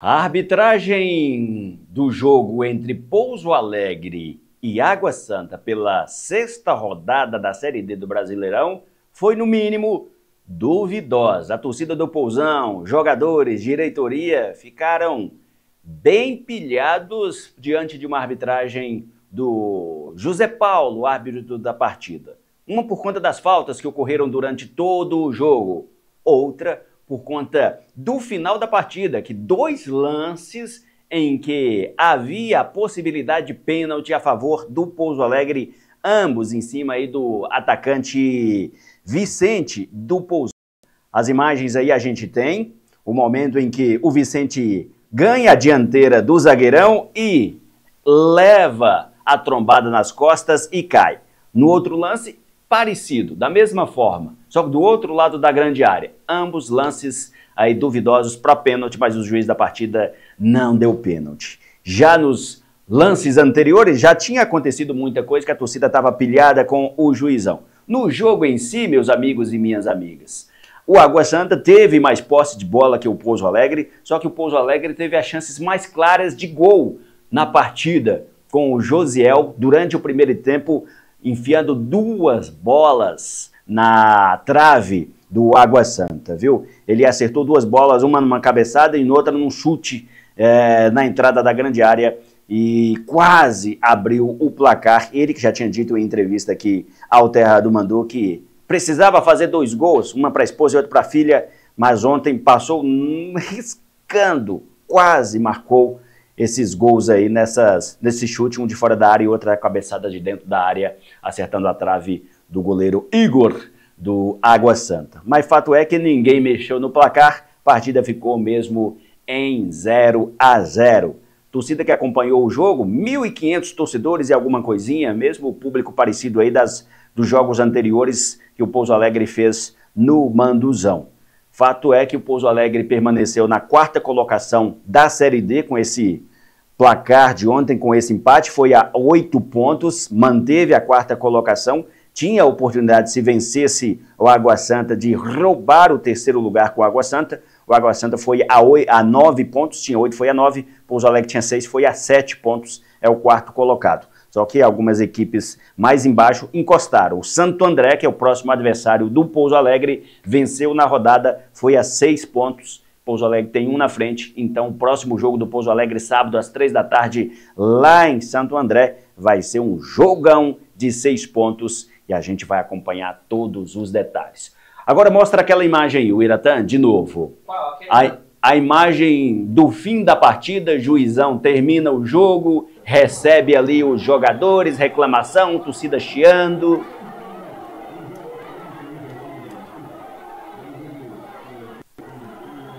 A arbitragem do jogo entre Pouso Alegre e Água Santa pela sexta rodada da Série D do Brasileirão foi, no mínimo, duvidosa. A torcida do Pousão, jogadores, diretoria ficaram bem pilhados diante de uma arbitragem do José Paulo, árbitro da partida. Uma por conta das faltas que ocorreram durante todo o jogo, outra por conta do final da partida, que dois lances em que havia a possibilidade de pênalti a favor do Pouso Alegre, ambos em cima aí do atacante Vicente do Pouso. As imagens aí a gente tem, o momento em que o Vicente ganha a dianteira do zagueirão e leva a trombada nas costas e cai. No outro lance, parecido, da mesma forma, só que do outro lado da grande área. Ambos lances aí duvidosos para pênalti, mas o juiz da partida não deu pênalti. Já nos lances anteriores já tinha acontecido muita coisa que a torcida estava pilhada com o juizão. No jogo em si, meus amigos e minhas amigas, o Água Santa teve mais posse de bola que o Pouso Alegre, só que o Pouso Alegre teve as chances mais claras de gol na partida com o Josiel durante o primeiro tempo enfiando duas bolas na trave do Água Santa, viu? Ele acertou duas bolas, uma numa cabeçada e outra num chute é, na entrada da grande área e quase abriu o placar. Ele que já tinha dito em entrevista aqui ao Terra do Mandu que precisava fazer dois gols, uma para a esposa e outra para a filha, mas ontem passou riscando, quase marcou esses gols aí nessas, nesse chute, um de fora da área e outra é cabeçada de dentro da área, acertando a trave do goleiro Igor do Água Santa. Mas fato é que ninguém mexeu no placar, a partida ficou mesmo em 0 a 0. Torcida que acompanhou o jogo, 1.500 torcedores e alguma coisinha, mesmo o público parecido aí das, dos jogos anteriores que o Pouso Alegre fez no Manduzão. Fato é que o Pouso Alegre permaneceu na quarta colocação da Série D com esse placar de ontem com esse empate foi a oito pontos, manteve a quarta colocação, tinha a oportunidade, se vencesse o Água Santa, de roubar o terceiro lugar com o Água Santa. O Água Santa foi a, a nove pontos, tinha oito, foi a nove. Pouso Alegre tinha seis, foi a sete pontos, é o quarto colocado. Só que algumas equipes mais embaixo encostaram. O Santo André, que é o próximo adversário do Pouso Alegre, venceu na rodada, foi a seis pontos Pouso Alegre tem um na frente, então o próximo jogo do Pouso Alegre, sábado às três da tarde, lá em Santo André, vai ser um jogão de seis pontos e a gente vai acompanhar todos os detalhes. Agora mostra aquela imagem aí, o Iratan, de novo. okay. a imagem do fim da partida, juizão termina o jogo, recebe ali os jogadores, reclamação, torcida chiando.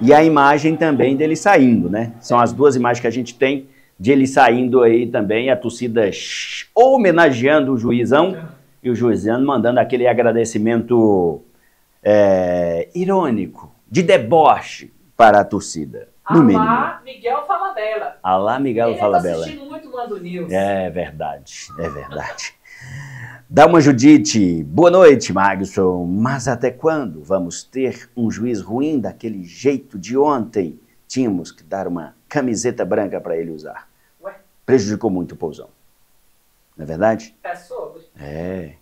e a imagem também dele saindo, né? São as duas imagens que a gente tem de ele saindo aí também, a torcida homenageando o juizão e o juizão mandando aquele agradecimento é, irônico, de deboche para a torcida. No mínimo. Alá Miguel fala dela. Alá Miguel Ele fala tá dela. assistindo muito o Mando News. É verdade, é verdade uma Judite, boa noite, Magson. Mas até quando vamos ter um juiz ruim daquele jeito de ontem? Tínhamos que dar uma camiseta branca para ele usar. Ué? Prejudicou muito o Pousão. Não é verdade? Tá é sobre. É.